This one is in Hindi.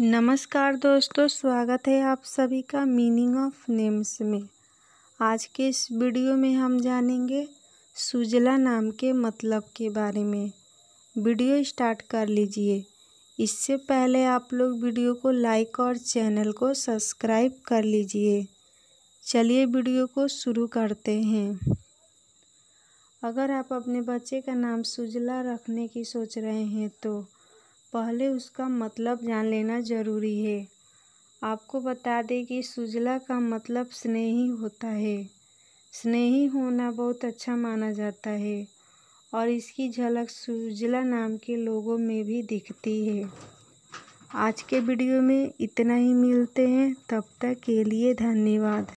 नमस्कार दोस्तों स्वागत है आप सभी का मीनिंग ऑफ नेम्स में आज के इस वीडियो में हम जानेंगे सुजला नाम के मतलब के बारे में वीडियो स्टार्ट कर लीजिए इससे पहले आप लोग वीडियो को लाइक और चैनल को सब्सक्राइब कर लीजिए चलिए वीडियो को शुरू करते हैं अगर आप अपने बच्चे का नाम सुजला रखने की सोच रहे हैं तो पहले उसका मतलब जान लेना जरूरी है आपको बता दें कि सुजला का मतलब स्नेही होता है स्नेही होना बहुत अच्छा माना जाता है और इसकी झलक सुजला नाम के लोगों में भी दिखती है आज के वीडियो में इतना ही मिलते हैं तब तक के लिए धन्यवाद